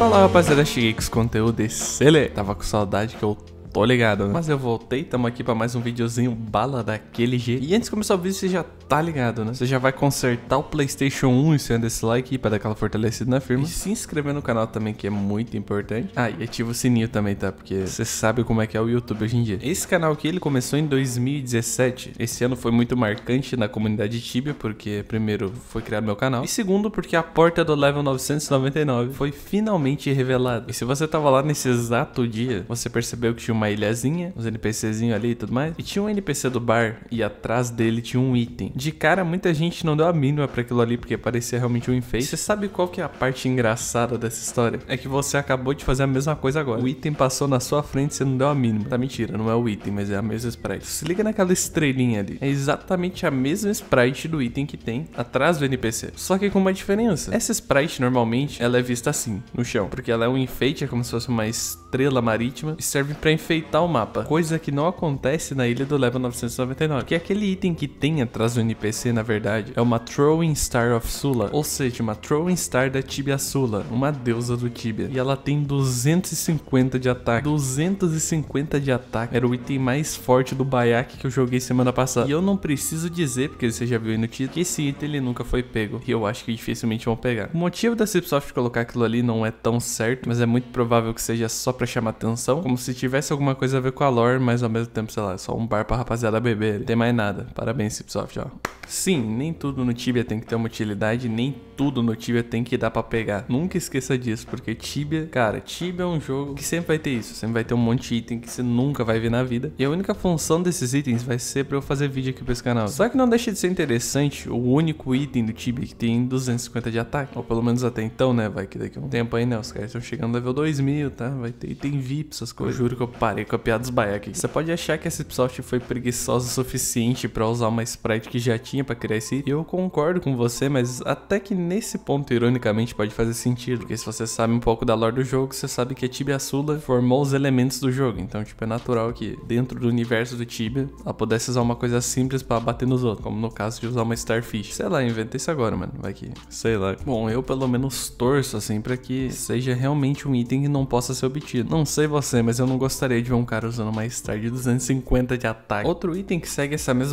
Fala rapaziada, cheguei com esse conteúdo excelente. Tava com saudade que eu Tô ligado. Né? Mas eu voltei, tamo aqui para mais um videozinho bala daquele jeito. E antes de começar o vídeo, você já tá ligado, né? Você já vai consertar o PlayStation 1 e sendo esse like para dar aquela fortalecida na firma. E se inscrever no canal também, que é muito importante. Ah, e ativa o sininho também, tá? Porque você sabe como é que é o YouTube hoje em dia. Esse canal aqui, ele começou em 2017. Esse ano foi muito marcante na comunidade Tibia, porque primeiro foi criado meu canal. E segundo, porque a porta do level 999 foi finalmente revelada. E se você tava lá nesse exato dia, você percebeu que tinha uma uma ilhazinha, uns NPCzinhos ali e tudo mais. E tinha um NPC do bar e atrás dele tinha um item. De cara, muita gente não deu a mínima para aquilo ali, porque parecia realmente um enfeite. Você sabe qual que é a parte engraçada dessa história? É que você acabou de fazer a mesma coisa agora. O item passou na sua frente, e você não deu a mínima. Tá mentira, não é o item, mas é a mesma sprite. Se liga naquela estrelinha ali. É exatamente a mesma sprite do item que tem atrás do NPC. Só que com uma diferença. Essa sprite, normalmente, ela é vista assim, no chão. Porque ela é um enfeite, é como se fosse uma estrela estrela marítima e serve para enfeitar o mapa, coisa que não acontece na ilha do level 999, que é aquele item que tem atrás do NPC na verdade, é uma Throwing Star of Sula, ou seja, uma Throwing Star da Tibia Sula, uma deusa do Tibia, e ela tem 250 de ataque, 250 de ataque, era o item mais forte do Bayak que eu joguei semana passada, e eu não preciso dizer, porque você já viu aí no título, que esse item ele nunca foi pego, e eu acho que dificilmente vão pegar. O motivo da Cipsoft colocar aquilo ali não é tão certo, mas é muito provável que seja só pra chamar atenção, como se tivesse alguma coisa a ver com a lore, mas ao mesmo tempo, sei lá, só um bar pra rapaziada beber. Não tem mais nada. Parabéns, Cipsoft, ó. Sim, nem tudo no Tibia tem que ter uma utilidade, nem tudo no Tibia tem que dar pra pegar. Nunca esqueça disso, porque Tibia, cara, Tibia é um jogo que sempre vai ter isso. Sempre vai ter um monte de item que você nunca vai ver na vida. E a única função desses itens vai ser pra eu fazer vídeo aqui pra esse canal. Só que não deixa de ser interessante o único item do Tibia que tem 250 de ataque. Ou pelo menos até então, né? Vai que daqui a um tempo aí, né? Os caras estão chegando no level 2000, tá? Vai ter e tem VIP, essas coisas. Eu juro que eu parei com a piada dos baia aqui. Você pode achar que essa Ubisoft foi preguiçosa o suficiente para usar uma sprite que já tinha para criar esse item. Eu concordo com você, mas até que nesse ponto, ironicamente, pode fazer sentido. Porque se você sabe um pouco da lore do jogo, você sabe que a Tibia Sula formou os elementos do jogo. Então, tipo, é natural que dentro do universo do Tibia, ela pudesse usar uma coisa simples para bater nos outros. Como no caso de usar uma Starfish. Sei lá, inventei isso agora, mano. Vai que... Sei lá. Bom, eu pelo menos torço, assim, para que seja realmente um item que não possa ser obtido não sei você, mas eu não gostaria de ver um cara usando uma tarde 250 de ataque. Outro item que segue essa mesma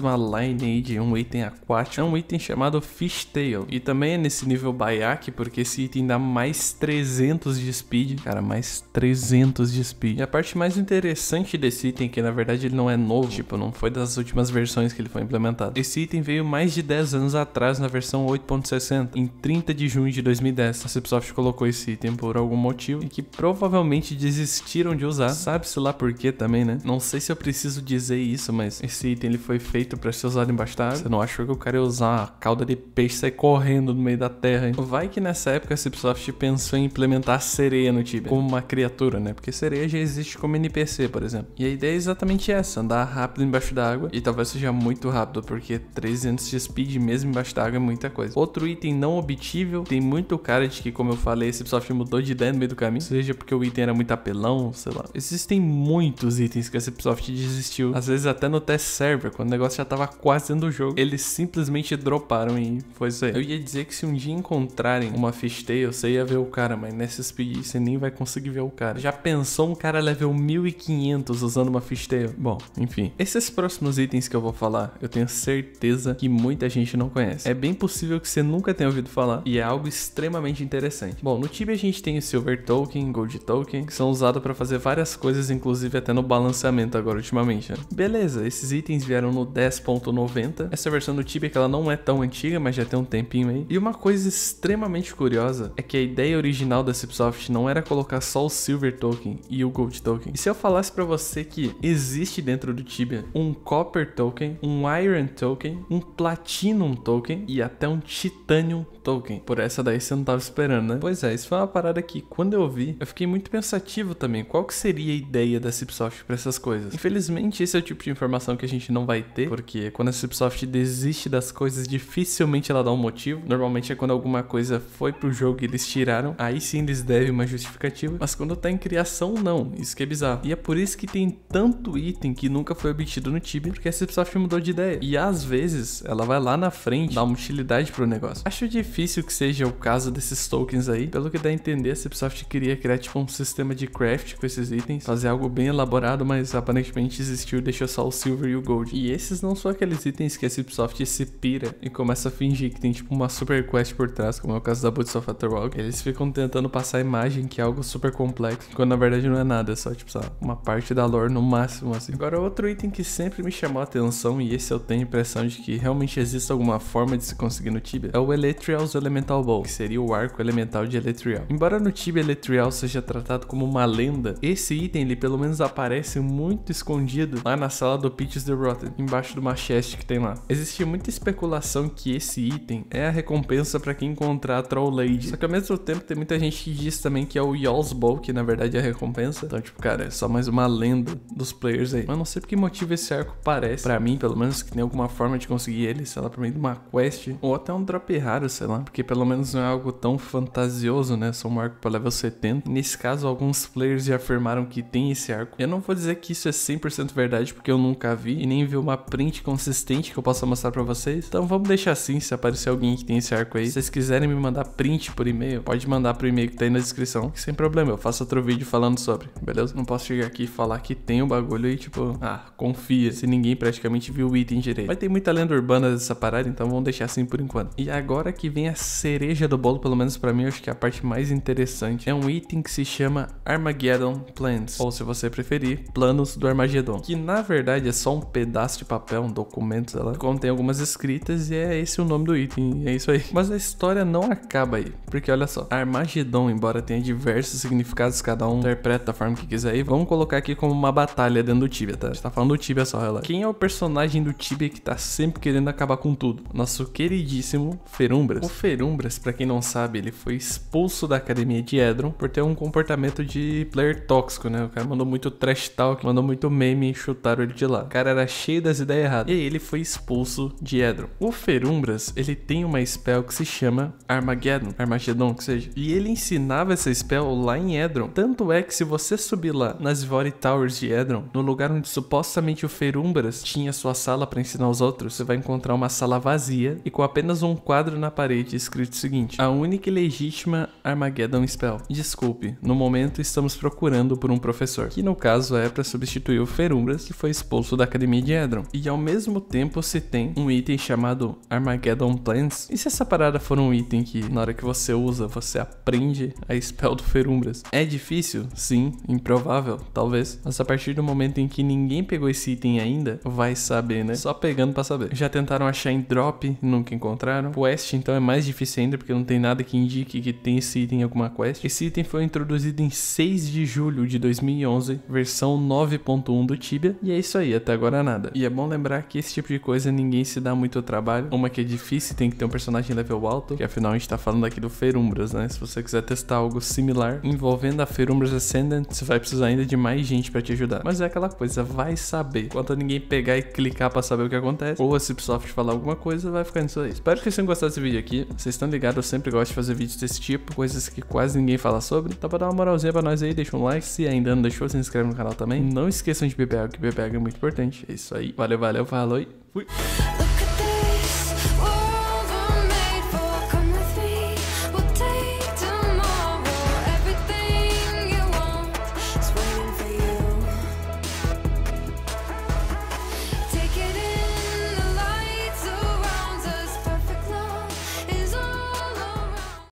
de um item aquático, é um item chamado Fishtail. E também é nesse nível Bayak, porque esse item dá mais 300 de speed. Cara, mais 300 de speed. E a parte mais interessante desse item, que na verdade ele não é novo, tipo, não foi das últimas versões que ele foi implementado. Esse item veio mais de 10 anos atrás na versão 8.60, em 30 de junho de 2010. A Cipsoft colocou esse item por algum motivo, e que provavelmente diz desistiram de usar. Sabe-se lá por quê também, né? Não sei se eu preciso dizer isso, mas esse item ele foi feito para ser usado embaixo da água. Você não achou que o cara ia usar a cauda de peixe e sair correndo no meio da terra, hein? Vai que nessa época a Cipsoft pensou em implementar a sereia no Tibia como uma criatura, né? Porque sereia já existe como NPC, por exemplo. E a ideia é exatamente essa, andar rápido embaixo da água e talvez seja muito rápido, porque 300 de speed mesmo embaixo da água é muita coisa. Outro item não obtível, tem muito cara de que, como eu falei, a Cipsoft mudou de ideia no meio do caminho, seja porque o item era muito AP capelão, sei lá. Existem muitos itens que a Cipsoft desistiu. Às vezes até no test server, quando o negócio já tava quase dentro do jogo. Eles simplesmente droparam e foi isso aí. Eu ia dizer que se um dia encontrarem uma fishtail, você ia ver o cara, mas nessa speed você nem vai conseguir ver o cara. Já pensou um cara level 1500 usando uma fishtail? Bom, enfim. Esses próximos itens que eu vou falar, eu tenho certeza que muita gente não conhece. É bem possível que você nunca tenha ouvido falar e é algo extremamente interessante. Bom, no Tibia a gente tem o Silver Token, Gold Token, que são os usado para fazer várias coisas, inclusive até no balanceamento agora ultimamente. Né? Beleza, esses itens vieram no 10.90. Essa versão do Tibia que ela não é tão antiga, mas já tem um tempinho aí. E uma coisa extremamente curiosa é que a ideia original da Cipsoft não era colocar só o Silver Token e o Gold Token. E se eu falasse para você que existe dentro do Tibia um Copper Token, um Iron Token, um Platinum Token e até um Titanium Token. Por essa daí você não tava esperando, né? Pois é, isso foi uma parada que quando eu vi, eu fiquei muito pensativo também. Qual que seria a ideia da Cipsoft para essas coisas? Infelizmente, esse é o tipo de informação que a gente não vai ter, porque quando a Cipsoft desiste das coisas, dificilmente ela dá um motivo. Normalmente é quando alguma coisa foi pro jogo e eles tiraram, aí sim eles devem uma justificativa, mas quando tá em criação, não. Isso que é bizarro. E é por isso que tem tanto item que nunca foi obtido no Tibia, porque a Cipsoft mudou de ideia. E às vezes, ela vai lá na frente dá uma utilidade pro negócio. Acho difícil que seja o caso desses tokens aí, pelo que dá a entender, a Cipsoft queria criar tipo um sistema de de craft com esses itens, fazer algo bem elaborado, mas aparentemente existiu e deixou só o silver e o gold. E esses não são aqueles itens que a Cipsoft se pira e começa a fingir que tem tipo uma super quest por trás, como é o caso da Boots of Atarog. Eles ficam tentando passar a imagem que é algo super complexo, quando na verdade não é nada, é só tipo uma parte da lore no máximo assim. Agora outro item que sempre me chamou a atenção e esse eu tenho a impressão de que realmente existe alguma forma de se conseguir no Tibia é o Eletrial's Elemental Ball, que seria o arco elemental de Eletrial. Embora no Tibia Eletrial seja tratado como uma uma lenda. Esse item, ele pelo menos aparece muito escondido lá na sala do Peaches the Rotten, embaixo de uma chest que tem lá. Existe muita especulação que esse item é a recompensa para quem encontrar a Troll Lady. Só que ao mesmo tempo tem muita gente que diz também que é o Yaw's Bow que na verdade é a recompensa. Então, tipo, cara, é só mais uma lenda dos players aí. Mas não sei por que motivo esse arco parece, para mim, pelo menos, que tem alguma forma de conseguir ele, sei lá, por meio de uma quest, ou até um drop raro, sei lá, porque pelo menos não é algo tão fantasioso, né? Só um arco pra level 70. Nesse caso, alguns players já afirmaram que tem esse arco. Eu não vou dizer que isso é 100% verdade, porque eu nunca vi e nem vi uma print consistente que eu possa mostrar pra vocês. Então vamos deixar assim, se aparecer alguém que tem esse arco aí. Se vocês quiserem me mandar print por e-mail, pode mandar pro e-mail que tá aí na descrição, sem problema, eu faço outro vídeo falando sobre, beleza? Não posso chegar aqui e falar que tem o um bagulho aí tipo, ah, confia, se ninguém praticamente viu o item direito. Mas tem muita lenda urbana dessa parada, então vamos deixar assim por enquanto. E agora que vem a cereja do bolo, pelo menos pra mim, eu acho que é a parte mais interessante. É um item que se chama Armadilha Armageddon Plans, ou se você preferir, Planos do Armagedon, que na verdade é só um pedaço de papel, um documento, sei lá, que contém algumas escritas e é esse o nome do item, é isso aí. Mas a história não acaba aí, porque olha só, Armagedon, embora tenha diversos significados, cada um interpreta da forma que quiser aí, vamos colocar aqui como uma batalha dentro do Tibia, tá? A gente tá falando do Tibia só, ela. Quem é o personagem do Tibia que tá sempre querendo acabar com tudo? Nosso queridíssimo Ferumbras. O Ferumbras, para quem não sabe, ele foi expulso da academia de Edron por ter um comportamento de player tóxico, né? O cara mandou muito trash talk, mandou muito meme e chutaram ele de lá. O cara era cheio das ideias erradas. E aí ele foi expulso de Edron. O Ferumbras, ele tem uma spell que se chama Armageddon, Armageddon que seja. E ele ensinava essa spell lá em Edron. Tanto é que se você subir lá nas Ivory Towers de Edron, no lugar onde supostamente o Ferumbras tinha sua sala para ensinar os outros, você vai encontrar uma sala vazia e com apenas um quadro na parede escrito o seguinte: A única e legítima Armageddon spell. Desculpe, no momento está estamos procurando por um professor, que no caso é para substituir o Ferumbras, que foi expulso da Academia de Edron. E ao mesmo tempo se tem um item chamado Armageddon Plans. E se essa parada for um item que na hora que você usa, você aprende a spell do Ferumbras? É difícil? Sim, improvável, talvez. Mas a partir do momento em que ninguém pegou esse item ainda, vai saber, né? Só pegando para saber. Já tentaram achar em drop, nunca encontraram. Quest então é mais difícil ainda, porque não tem nada que indique que tem esse item em alguma quest. Esse item foi introduzido em 6 3 de julho de 2011, versão 9.1 do Tibia, e é isso aí, até agora nada. E é bom lembrar que esse tipo de coisa ninguém se dá muito trabalho, uma que é difícil, tem que ter um personagem level alto, que afinal a gente tá falando aqui do Ferumbras, né? Se você quiser testar algo similar envolvendo a Ferumbras Ascendant, você vai precisar ainda de mais gente para te ajudar. Mas é aquela coisa, vai saber. Enquanto ninguém pegar e clicar para saber o que acontece, ou a Cipsoft falar alguma coisa, vai ficar nisso aí. Espero que vocês tenham gostado desse vídeo aqui. Vocês estão ligados, eu sempre gosto de fazer vídeos desse tipo, coisas que quase ninguém fala sobre. Tá pra dar uma moralzinha pra nós aí, deixa um like. Se ainda não deixou, se inscreve no canal também. Não esqueçam de beber água, que beber água é muito importante. É isso aí. Valeu, valeu, falou e fui.